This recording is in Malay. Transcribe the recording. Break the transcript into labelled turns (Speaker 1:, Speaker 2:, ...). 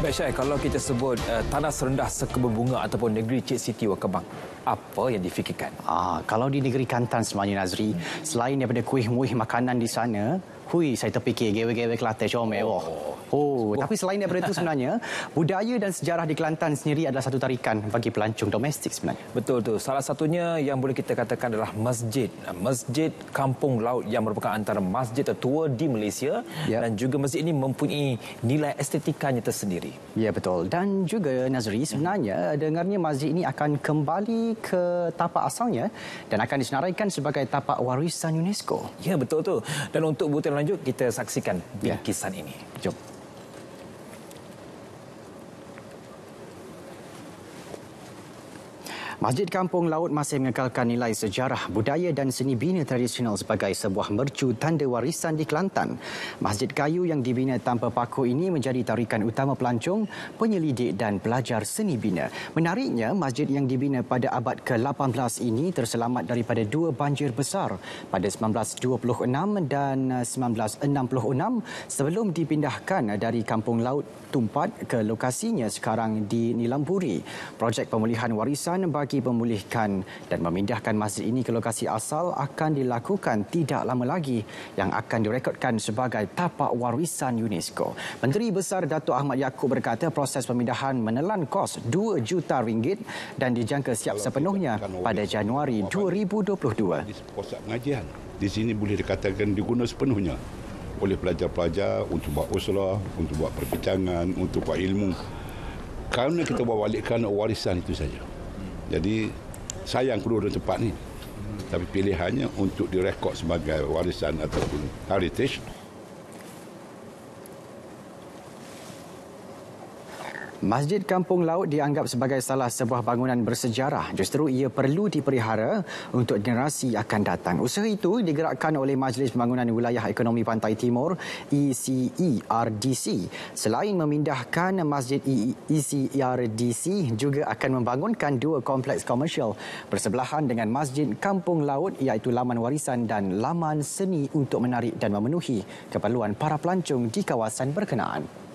Speaker 1: Baik Syai, kalau kita sebut uh, tanah serendah sekebun bunga ataupun negeri Cik Siti Wakabang, apa yang difikirkan? Ah, kalau di negeri Kantan sebenarnya Nazri, hmm. selain daripada kuih-muih makanan di sana, hui saya terfikir gawe-gawe Kelantan comel oh. Oh. oh tapi selain daripada itu sebenarnya budaya dan sejarah di Kelantan sendiri adalah satu tarikan bagi pelancong domestik sebenarnya betul tu salah satunya yang boleh kita katakan adalah masjid masjid kampung laut yang merupakan antara masjid tertua di Malaysia yep. Ya. dan juga masjid ini mempunyai nilai estetikanya tersendiri ya betul dan juga Nazri sebenarnya dengarnya masjid ini akan kembali ke tapak asalnya dan akan disenaraikan sebagai tapak warisan UNESCO ya betul tu dan untuk butir lanjut kita saksikan ya. bingkisan yeah. ini. Jom. Masjid Kampung Laut masih mengekalkan nilai sejarah, budaya dan seni bina tradisional sebagai sebuah mercu tanda warisan di Kelantan. Masjid kayu yang dibina tanpa paku ini menjadi tarikan utama pelancong, penyelidik dan pelajar seni bina. Menariknya, masjid yang dibina pada abad ke-18 ini terselamat daripada dua banjir besar pada 1926 dan 1966 sebelum dipindahkan dari Kampung Laut Tumpat ke lokasinya sekarang di Nilampuri. Projek pemulihan warisan bagi bagi memulihkan dan memindahkan masjid ini ke lokasi asal akan dilakukan tidak lama lagi yang akan direkodkan sebagai tapak warisan UNESCO. Menteri Besar Datuk Ahmad Yaakob berkata proses pemindahan menelan kos 2 juta ringgit dan dijangka siap sepenuhnya
Speaker 2: pada Januari 2022. Di pengajian di sini boleh dikatakan diguna sepenuhnya oleh pelajar-pelajar untuk buat usulah, untuk buat perbincangan, untuk buat ilmu. Kerana kita bawa balikkan warisan itu saja. Jadi sayang keluar dan tempat ni. Tapi pilihannya untuk direkod sebagai warisan ataupun heritage
Speaker 1: Masjid Kampung Laut dianggap sebagai salah sebuah bangunan bersejarah. Justeru ia perlu dipelihara untuk generasi akan datang. Usaha itu digerakkan oleh Majlis Pembangunan Wilayah Ekonomi Pantai Timur, ECERDC. E Selain memindahkan Masjid ECERDC, e juga akan membangunkan dua kompleks komersial bersebelahan dengan Masjid Kampung Laut iaitu Laman Warisan dan Laman Seni untuk menarik dan memenuhi keperluan para pelancong di kawasan berkenaan.